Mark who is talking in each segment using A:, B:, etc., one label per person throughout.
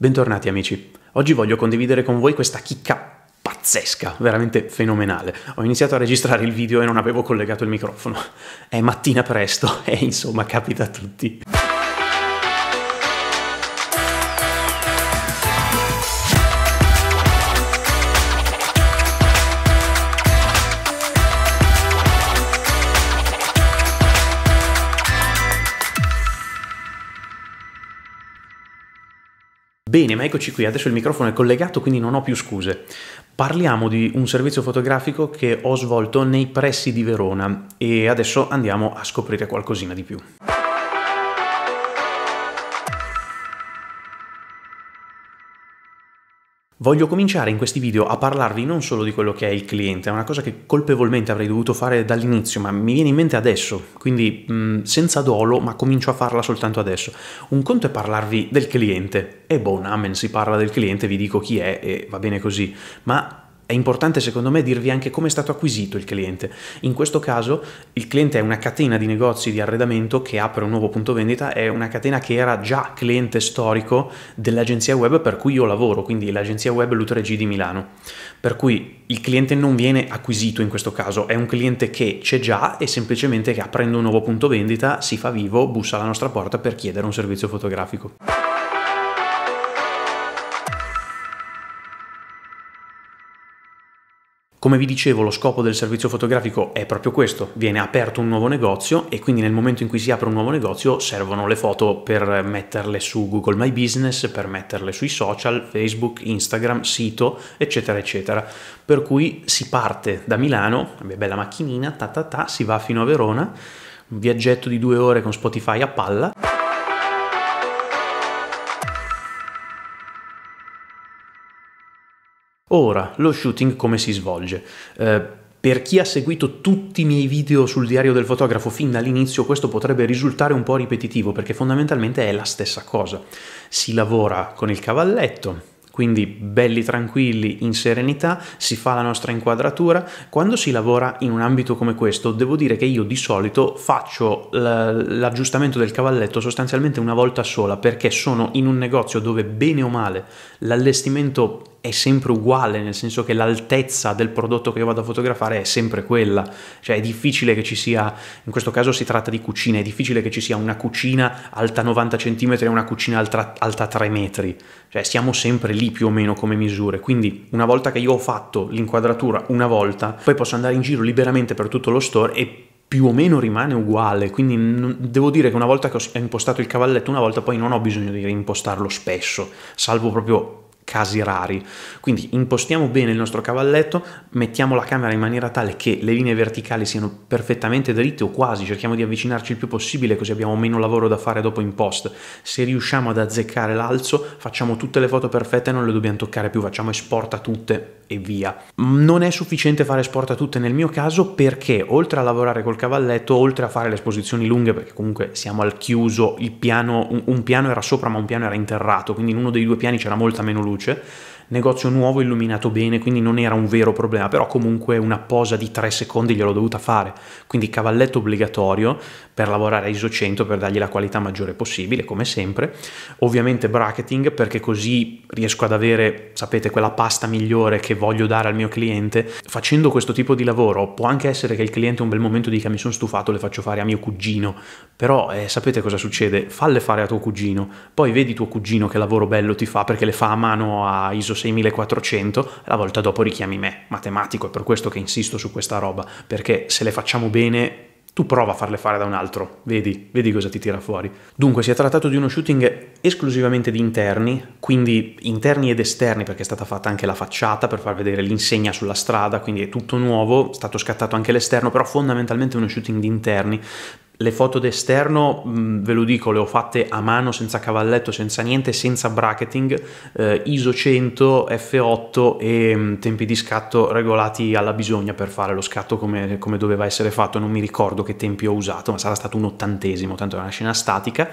A: Bentornati amici, oggi voglio condividere con voi questa chicca pazzesca, veramente fenomenale. Ho iniziato a registrare il video e non avevo collegato il microfono. È mattina presto e insomma capita a tutti. Bene, ma eccoci qui, adesso il microfono è collegato, quindi non ho più scuse. Parliamo di un servizio fotografico che ho svolto nei pressi di Verona e adesso andiamo a scoprire qualcosina di più. Voglio cominciare in questi video a parlarvi non solo di quello che è il cliente, è una cosa che colpevolmente avrei dovuto fare dall'inizio, ma mi viene in mente adesso, quindi mh, mm, senza dolo, ma comincio a farla soltanto adesso. Un conto è parlarvi del cliente, e buon amen, si parla del cliente, vi dico chi è e va bene così, ma è importante secondo me dirvi anche come è stato acquisito il cliente. In questo caso il cliente è una catena di negozi di arredamento che apre un nuovo punto vendita, è una catena che era già cliente storico dell'agenzia web per cui io lavoro, quindi l'agenzia web Luther G di Milano. Per cui il cliente non viene acquisito in questo caso, è un cliente che c'è già e semplicemente che aprendo un nuovo punto vendita si fa vivo, bussa alla nostra porta per chiedere un servizio fotografico. Come vi dicevo, lo scopo del servizio fotografico è proprio questo, viene aperto un nuovo negozio e quindi nel momento in cui si apre un nuovo negozio servono le foto per metterle su Google My Business, per metterle sui social, Facebook, Instagram, sito, eccetera, eccetera. Per cui si parte da Milano, bella macchinina, ta ta ta, si va fino a Verona, un viaggetto di due ore con Spotify a palla. Ora, lo shooting come si svolge? Eh, per chi ha seguito tutti i miei video sul diario del fotografo fin dall'inizio, questo potrebbe risultare un po' ripetitivo perché fondamentalmente è la stessa cosa. Si lavora con il cavalletto, quindi belli tranquilli, in serenità, si fa la nostra inquadratura. Quando si lavora in un ambito come questo, devo dire che io di solito faccio l'aggiustamento del cavalletto sostanzialmente una volta sola perché sono in un negozio dove bene o male l'allestimento è sempre uguale, nel senso che l'altezza del prodotto che io vado a fotografare è sempre quella, cioè è difficile che ci sia, in questo caso si tratta di cucina, è difficile che ci sia una cucina alta 90 cm e una cucina alta, alta 3 metri, cioè siamo sempre lì più o meno come misure, quindi una volta che io ho fatto l'inquadratura una volta, poi posso andare in giro liberamente per tutto lo store e più o meno rimane uguale, quindi devo dire che una volta che ho impostato il cavalletto, una volta poi non ho bisogno di rimpostarlo spesso, salvo proprio casi rari. Quindi impostiamo bene il nostro cavalletto, mettiamo la camera in maniera tale che le linee verticali siano perfettamente dritte o quasi, cerchiamo di avvicinarci il più possibile così abbiamo meno lavoro da fare dopo in post. Se riusciamo ad azzeccare l'alzo, facciamo tutte le foto perfette e non le dobbiamo toccare più, facciamo esporta tutte e via. Non è sufficiente fare esporta tutte nel mio caso perché oltre a lavorare col cavalletto, oltre a fare le esposizioni lunghe, perché comunque siamo al chiuso, il piano, un piano era sopra ma un piano era interrato, quindi in uno dei due piani c'era molta meno luce luce negozio nuovo illuminato bene, quindi non era un vero problema, però comunque una posa di 3 secondi gliel'ho dovuta fare, quindi cavalletto obbligatorio per lavorare a ISO 100 per dargli la qualità maggiore possibile, come sempre, ovviamente bracketing perché così riesco ad avere, sapete, quella pasta migliore che voglio dare al mio cliente. Facendo questo tipo di lavoro può anche essere che il cliente un bel momento dica mi sono stufato, le faccio fare a mio cugino, però eh, sapete cosa succede? Falle fare a tuo cugino, poi vedi tuo cugino che lavoro bello ti fa perché le fa a mano a ISO 6400, la volta dopo richiami me, matematico, è per questo che insisto su questa roba, perché se le facciamo bene tu prova a farle fare da un altro, vedi, vedi cosa ti tira fuori. Dunque, si è trattato di uno shooting esclusivamente di interni, quindi interni ed esterni, perché è stata fatta anche la facciata per far vedere l'insegna sulla strada, quindi è tutto nuovo, è stato scattato anche l'esterno, però fondamentalmente uno shooting di interni le foto d'esterno, mm, ve lo dico, le ho fatte a mano, senza cavalletto, senza niente, senza bracketing, eh, ISO 100, F8 e mh, mm, tempi di scatto regolati alla bisogna per fare lo scatto come, come, doveva essere fatto. Non mi ricordo che tempi ho usato, ma sarà stato un ottantesimo, tanto è una scena statica.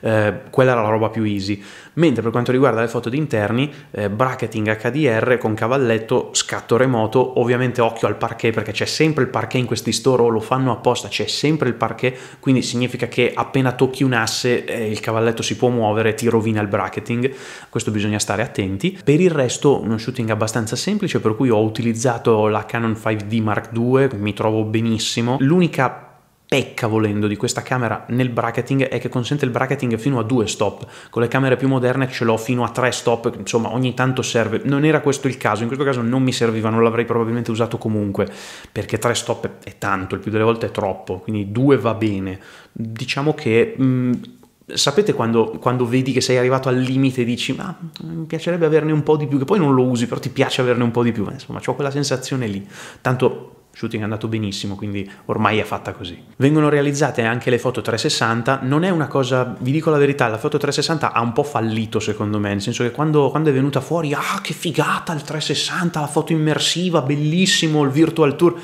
A: Eh, quella era la roba più easy. Mentre per quanto riguarda le foto di interni, eh, bracketing HDR con cavalletto, scatto remoto, ovviamente occhio al parquet perché c'è sempre il parquet in questi store o lo fanno apposta, c'è sempre il parquet, quindi significa che appena tocchi un asse eh, il cavalletto si può muovere, ti rovina il bracketing, questo bisogna stare attenti. Per il resto uno shooting abbastanza semplice per cui ho utilizzato la Canon 5D Mark II, mi trovo benissimo. L'unica pecca volendo di questa camera nel bracketing è che consente il bracketing fino a due stop con le camere più moderne ce l'ho fino a tre stop insomma ogni tanto serve non era questo il caso in questo caso non mi serviva non l'avrei probabilmente usato comunque perché tre stop è tanto il più delle volte è troppo quindi due va bene diciamo che mh, mm, Sapete quando, quando, vedi che sei arrivato al limite e dici ma mi piacerebbe averne un po' di più, che poi non lo usi, però ti piace averne un po' di più, insomma ho quella sensazione lì. Tanto shooting è andato benissimo, quindi ormai è fatta così. Vengono realizzate anche le foto 360, non è una cosa, vi dico la verità, la foto 360 ha un po' fallito secondo me, nel senso che quando, quando è venuta fuori, ah che figata il 360, la foto immersiva, bellissimo, il virtual tour,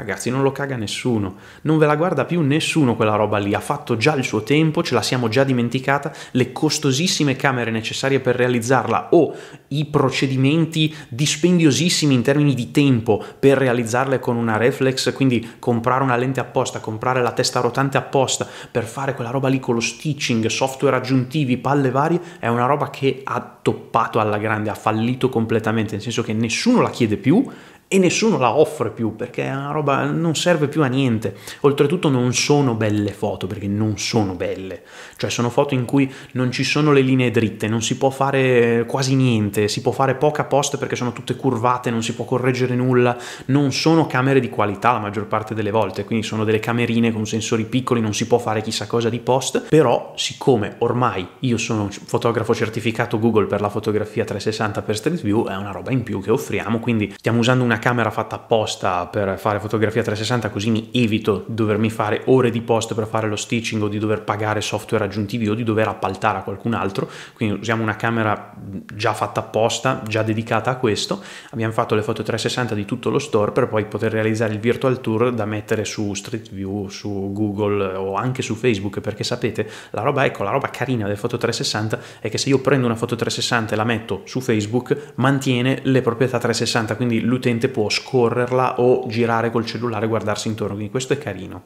A: Ragazzi, non lo caga nessuno, non ve la guarda più nessuno quella roba lì, ha fatto già il suo tempo, ce la siamo già dimenticata, le costosissime camere necessarie per realizzarla o i procedimenti dispendiosissimi in termini di tempo per realizzarle con una reflex, quindi comprare una lente apposta, comprare la testa rotante apposta per fare quella roba lì con lo stitching, software aggiuntivi, palle varie, è una roba che ha toppato alla grande, ha fallito completamente, nel senso che nessuno la chiede più e nessuno la offre più perché è una roba non serve più a niente. Oltretutto non sono belle foto perché non sono belle, cioè sono foto in cui non ci sono le linee dritte, non si può fare quasi niente, si può fare poca post perché sono tutte curvate, non si può correggere nulla, non sono camere di qualità la maggior parte delle volte, quindi sono delle camerine con sensori piccoli, non si può fare chissà cosa di post, però siccome ormai io sono fotografo certificato Google per la fotografia 360 per Street View, è una roba in più che offriamo, quindi stiamo usando una camera fatta apposta per fare fotografia 360 così mi evito di dovermi fare ore di post per fare lo stitching o di dover pagare software aggiuntivi o di dover appaltare a qualcun altro, quindi usiamo una camera già fatta apposta, già dedicata a questo, abbiamo fatto le foto 360 di tutto lo store per poi poter realizzare il virtual tour da mettere su Street View, su Google o anche su Facebook perché sapete la roba, ecco la roba carina delle foto 360 è che se io prendo una foto 360 e la metto su Facebook mantiene le proprietà 360 quindi l'utente può scorrerla o girare col cellulare e guardarsi intorno, quindi questo è carino.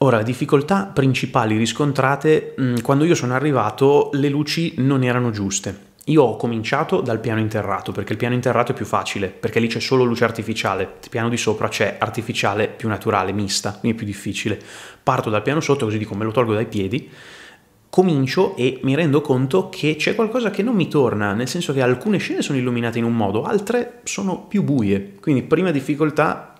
A: Ora, difficoltà principali riscontrate mm, quando io sono arrivato le luci non erano giuste. Io ho cominciato dal piano interrato, perché il piano interrato è più facile, perché lì c'è solo luce artificiale, il piano di sopra c'è artificiale più naturale, mista, quindi è più difficile. Parto dal piano sotto così dico me lo tolgo dai piedi comincio e mi rendo conto che c'è qualcosa che non mi torna, nel senso che alcune scene sono illuminate in un modo, altre sono più buie. Quindi prima difficoltà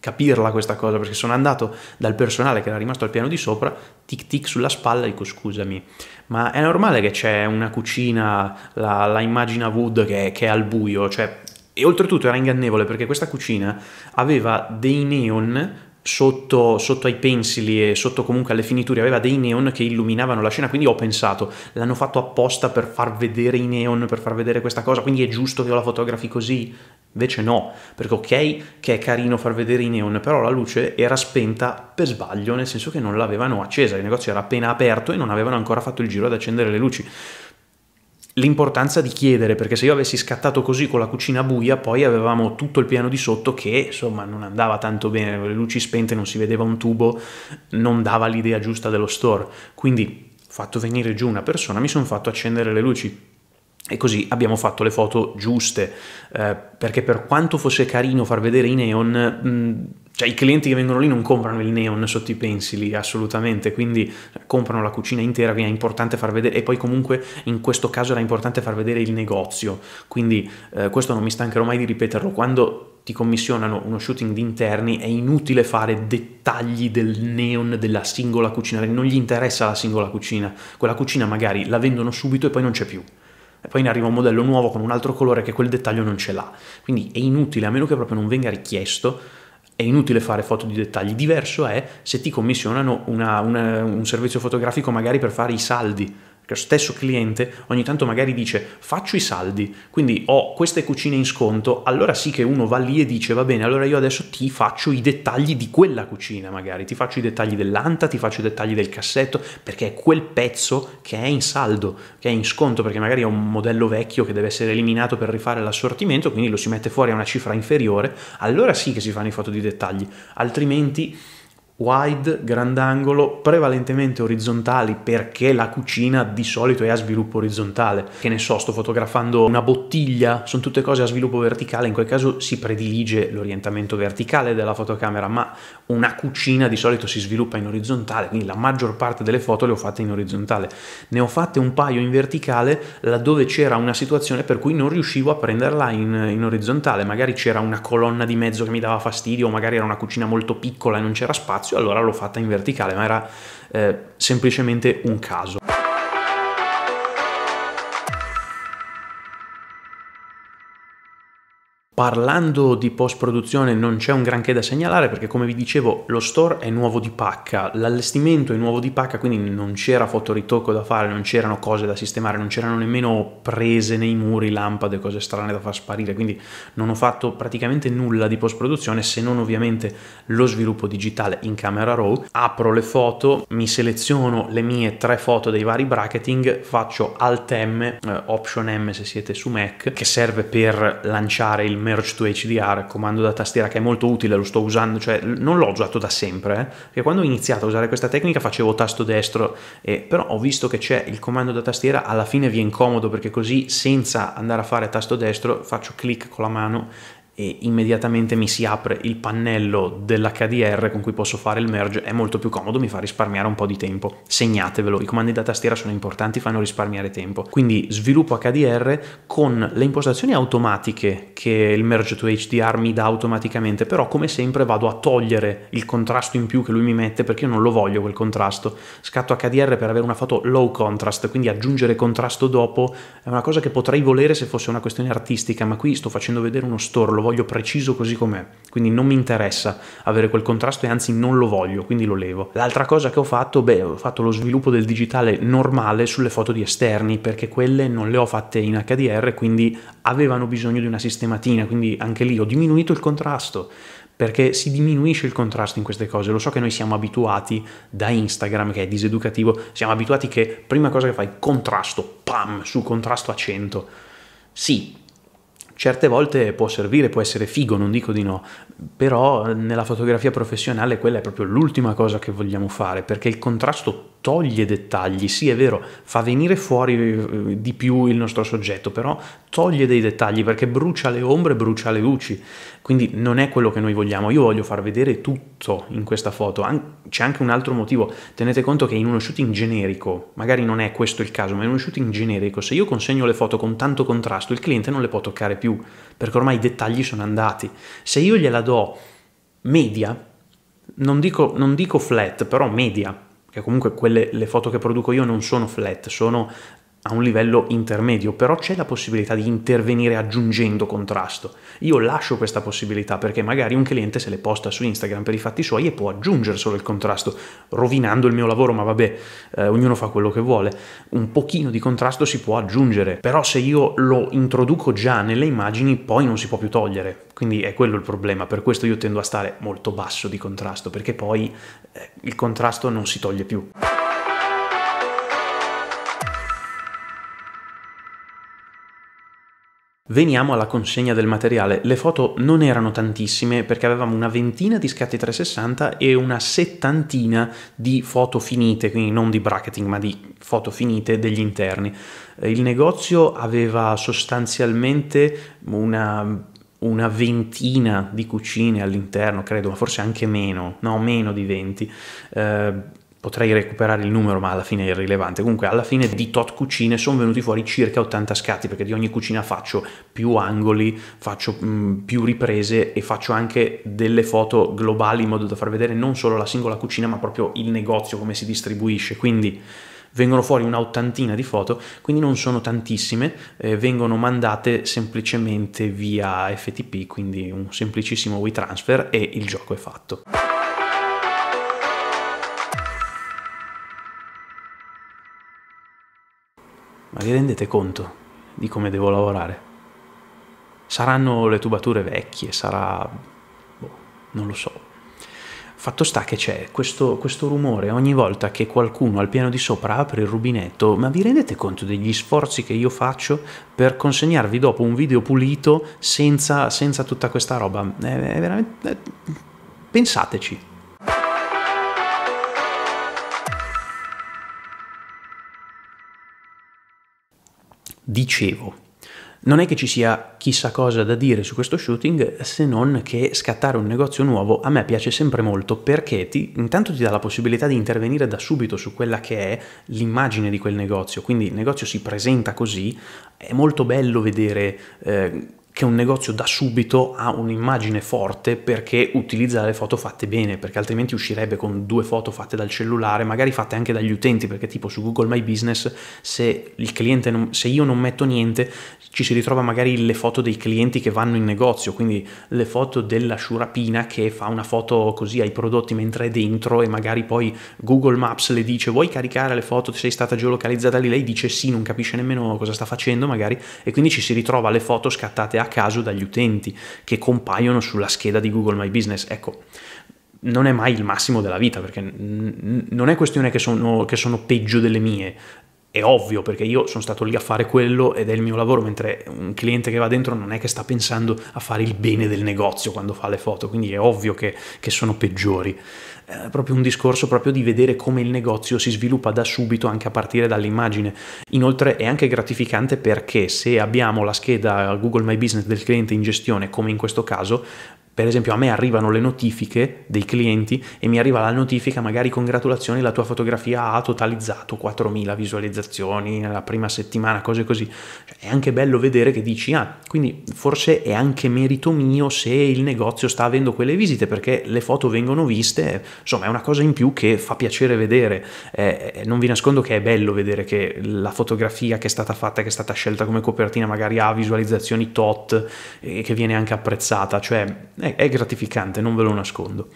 A: capirla questa cosa, perché sono andato dal personale che era rimasto al piano di sopra, tic tic sulla spalla, dico scusami, ma è normale che c'è una cucina, la, la immagina Wood che, che è al buio, cioè... E oltretutto era ingannevole perché questa cucina aveva dei neon Sotto, sotto, ai pensili e sotto comunque alle finiture aveva dei neon che illuminavano la scena, quindi ho pensato, l'hanno fatto apposta per far vedere i neon, per far vedere questa cosa, quindi è giusto che io la fotografi così? Invece no, perché ok che è carino far vedere i neon, però la luce era spenta per sbaglio, nel senso che non l'avevano accesa, il negozio era appena aperto e non avevano ancora fatto il giro ad accendere le luci l'importanza di chiedere, perché se io avessi scattato così con la cucina buia, poi avevamo tutto il piano di sotto che insomma non andava tanto bene, le luci spente, non si vedeva un tubo, non dava l'idea giusta dello store. Quindi, fatto venire giù una persona, mi sono fatto accendere le luci. E così abbiamo fatto le foto giuste, eh, perché per quanto fosse carino far vedere i neon, mh, mm, cioè i clienti che vengono lì non comprano il neon sotto i pensili, assolutamente, quindi comprano la cucina intera, quindi è importante far vedere, e poi comunque in questo caso era importante far vedere il negozio, quindi eh, questo non mi stancherò mai di ripeterlo, quando ti commissionano uno shooting di interni è inutile fare dettagli del neon della singola cucina, perché non gli interessa la singola cucina, quella cucina magari la vendono subito e poi non c'è più e poi ne arriva un modello nuovo con un altro colore che quel dettaglio non ce l'ha. Quindi è inutile, a meno che proprio non venga richiesto, è inutile fare foto di dettagli, diverso è se ti commissionano una, una, un servizio fotografico magari per fare i saldi, lo stesso cliente ogni tanto magari dice faccio i saldi, quindi ho queste cucine in sconto, allora sì che uno va lì e dice va bene, allora io adesso ti faccio i dettagli di quella cucina magari, ti faccio i dettagli dell'anta, ti faccio i dettagli del cassetto, perché è quel pezzo che è in saldo, che è in sconto, perché magari è un modello vecchio che deve essere eliminato per rifare l'assortimento, quindi lo si mette fuori a una cifra inferiore, allora sì che si fanno i foto di dettagli, altrimenti wide, grandangolo, prevalentemente orizzontali perché la cucina di solito è a sviluppo orizzontale. Che ne so, sto fotografando una bottiglia, sono tutte cose a sviluppo verticale, in quel caso si predilige l'orientamento verticale della fotocamera, ma una cucina di solito si sviluppa in orizzontale, quindi la maggior parte delle foto le ho fatte in orizzontale. Ne ho fatte un paio in verticale laddove c'era una situazione per cui non riuscivo a prenderla in, in orizzontale, magari c'era una colonna di mezzo che mi dava fastidio, o magari era una cucina molto piccola e non c'era spazio, allora l'ho fatta in verticale, ma era eh, semplicemente un caso. Parlando di post-produzione non c'è un granché da segnalare perché come vi dicevo lo store è nuovo di pacca, l'allestimento è nuovo di pacca quindi non c'era fotoritocco da fare, non c'erano cose da sistemare, non c'erano nemmeno prese nei muri, lampade, cose strane da far sparire, quindi non ho fatto praticamente nulla di post-produzione se non ovviamente lo sviluppo digitale in Camera Raw, apro le foto, mi seleziono le mie tre foto dei vari bracketing, faccio Alt M, eh, Option M se siete su Mac, che serve per lanciare il Merge to HDR, comando da tastiera che è molto utile, lo sto usando, cioè non l'ho usato da sempre, eh, perché quando ho iniziato a usare questa tecnica facevo tasto destro, eh, però ho visto che c'è il comando da tastiera, alla fine viene comodo perché così senza andare a fare tasto destro faccio clic con la mano e immediatamente mi si apre il pannello dell'HDR con cui posso fare il merge, è molto più comodo, mi fa risparmiare un po' di tempo. Segnatevelo, i comandi da tastiera sono importanti, fanno risparmiare tempo. Quindi sviluppo HDR con le impostazioni automatiche che il merge to HDR mi dà automaticamente, però come sempre vado a togliere il contrasto in più che lui mi mette perché io non lo voglio quel contrasto. Scatto HDR per avere una foto low contrast, quindi aggiungere contrasto dopo è una cosa che potrei volere se fosse una questione artistica, ma qui sto facendo vedere uno store, storlo voglio preciso così com'è, quindi non mi interessa avere quel contrasto e anzi non lo voglio, quindi lo levo. L'altra cosa che ho fatto, beh, ho fatto lo sviluppo del digitale normale sulle foto di esterni, perché quelle non le ho fatte in HDR, quindi avevano bisogno di una sistematina, quindi anche lì ho diminuito il contrasto perché si diminuisce il contrasto in queste cose. Lo so che noi siamo abituati da Instagram, che è diseducativo, siamo abituati che prima cosa che fai, contrasto, pam, su contrasto a 100. Sì, Certe volte può servire, può essere figo, non dico di no, però nella fotografia professionale quella è proprio l'ultima cosa che vogliamo fare, perché il contrasto toglie dettagli, sì è vero, fa venire fuori eh, di più il nostro soggetto, però toglie dei dettagli perché brucia le ombre, brucia le luci, quindi non è quello che noi vogliamo, io voglio far vedere tutto in questa foto, c'è anche un altro motivo, tenete conto che in uno shooting generico, magari non è questo il caso, ma in uno shooting generico, se io consegno le foto con tanto contrasto, il cliente non le può toccare più, perché ormai i dettagli sono andati, se io gliela do media, non dico, non dico flat, però media, perché comunque quelle, le foto che produco io non sono flat, sono a un livello intermedio, però c'è la possibilità di intervenire aggiungendo contrasto. Io lascio questa possibilità perché magari un cliente se le posta su Instagram per i fatti suoi e può aggiungere solo il contrasto, rovinando il mio lavoro, ma vabbè, eh, ognuno fa quello che vuole. Un pochino di contrasto si può aggiungere, però se io lo introduco già nelle immagini poi non si può più togliere, quindi è quello il problema, per questo io tendo a stare molto basso di contrasto, perché poi eh, il contrasto non si toglie più. Veniamo alla consegna del materiale. Le foto non erano tantissime perché avevamo una ventina di scatti 360 e una settantina di foto finite, quindi non di bracketing ma di foto finite degli interni. Eh, il negozio aveva sostanzialmente una una ventina di cucine all'interno, credo, ma forse anche meno, no, meno di 20. Eh, potrei recuperare il numero, ma alla fine è irrilevante. Comunque, alla fine di tot cucine sono venuti fuori circa 80 scatti, perché di ogni cucina faccio più angoli, faccio mh, mm, più riprese e faccio anche delle foto globali in modo da far vedere non solo la singola cucina, ma proprio il negozio, come si distribuisce. Quindi vengono fuori una ottantina di foto, quindi non sono tantissime, eh, vengono mandate semplicemente via FTP, quindi un semplicissimo WeTransfer e il gioco è fatto. Ma vi rendete conto di come devo lavorare? Saranno le tubature vecchie, sarà... Boh, non lo so. Fatto sta che c'è questo, questo, rumore ogni volta che qualcuno al piano di sopra apre il rubinetto, ma vi rendete conto degli sforzi che io faccio per consegnarvi dopo un video pulito senza, senza tutta questa roba? È, è veramente... È, pensateci. Dicevo, non è che ci sia chissà cosa da dire su questo shooting se non che scattare un negozio nuovo a me piace sempre molto perché ti, intanto ti dà la possibilità di intervenire da subito su quella che è l'immagine di quel negozio, quindi il negozio si presenta così, è molto bello vedere eh, che un negozio da subito ha un'immagine forte perché utilizza le foto fatte bene, perché altrimenti uscirebbe con due foto fatte dal cellulare, magari fatte anche dagli utenti, perché tipo su Google My Business se, non, se io non metto niente ci si ritrova magari le foto dei clienti che vanno in negozio, quindi le foto della sciurapina che fa una foto così ai prodotti mentre è dentro e magari poi Google Maps le dice vuoi caricare le foto, sei stata geolocalizzata lì, lei dice sì, non capisce nemmeno cosa sta facendo magari e quindi ci si ritrova le foto scattate a caso dagli utenti che compaiono sulla scheda di Google My Business. Ecco, non è mai il massimo della vita, perché non è questione che sono, che sono peggio delle mie, è ovvio perché io sono stato lì a fare quello ed è il mio lavoro, mentre un cliente che va dentro non è che sta pensando a fare il bene del negozio quando fa le foto, quindi è ovvio che, che sono peggiori. È eh, proprio un discorso proprio di vedere come il negozio si sviluppa da subito anche a partire dall'immagine. Inoltre è anche gratificante perché se abbiamo la scheda Google My Business del cliente in gestione, come in questo caso, per esempio a me arrivano le notifiche dei clienti e mi arriva la notifica magari congratulazioni la tua fotografia ha totalizzato 4.000 visualizzazioni nella prima settimana, cose così. Cioè, è anche bello vedere che dici ah, quindi forse è anche merito mio se il negozio sta avendo quelle visite perché le foto vengono viste, insomma è una cosa in più che fa piacere vedere. Eh, eh non vi nascondo che è bello vedere che la fotografia che è stata fatta, che è stata scelta come copertina magari ha visualizzazioni tot e eh, che viene anche apprezzata, cioè è, gratificante, non ve lo nascondo.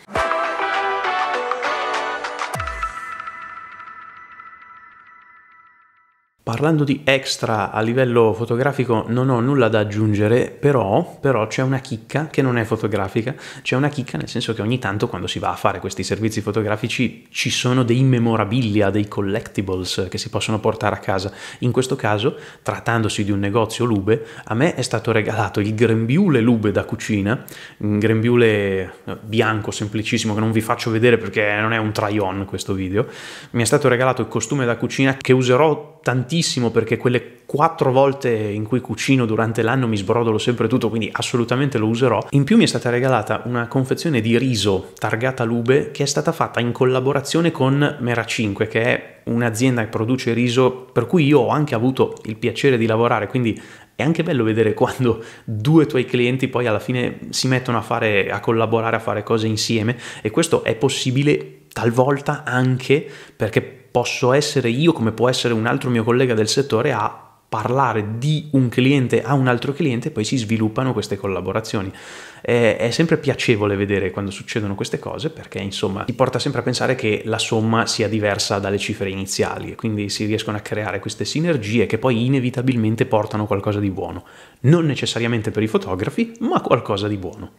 A: Parlando di extra a livello fotografico non ho nulla da aggiungere, però, però c'è una chicca che non è fotografica, c'è una chicca nel senso che ogni tanto quando si va a fare questi servizi fotografici ci sono dei memorabilia, dei collectibles che si possono portare a casa. In questo caso, trattandosi di un negozio lube, a me è stato regalato il grembiule lube da cucina, un grembiule eh, bianco semplicissimo che non vi faccio vedere perché non è un try-on questo video, mi è stato regalato il costume da cucina che userò tantissimo perché quelle quattro volte in cui cucino durante l'anno mi sbrodolo sempre tutto, quindi assolutamente lo userò. In più mi è stata regalata una confezione di riso targata Lube che è stata fatta in collaborazione con Mera 5, che è un'azienda che produce riso per cui io ho anche avuto il piacere di lavorare, quindi è anche bello vedere quando due tuoi clienti poi alla fine si mettono a, fare, a collaborare, a fare cose insieme e questo è possibile talvolta anche perché posso essere io, come può essere un altro mio collega del settore, a parlare di un cliente a un altro cliente e poi si sviluppano queste collaborazioni. È, sempre piacevole vedere quando succedono queste cose perché insomma ti porta sempre a pensare che la somma sia diversa dalle cifre iniziali e quindi si riescono a creare queste sinergie che poi inevitabilmente portano qualcosa di buono. Non necessariamente per i fotografi, ma qualcosa di buono.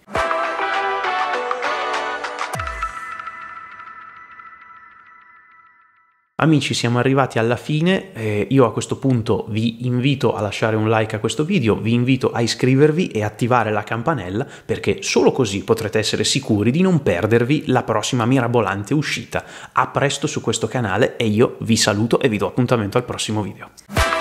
A: Amici siamo arrivati alla fine, eh, io a questo punto vi invito a lasciare un like a questo video, vi invito a iscrivervi e attivare la campanella perché solo così potrete essere sicuri di non perdervi la prossima mirabolante uscita. A presto su questo canale e io vi saluto e vi do appuntamento al prossimo video.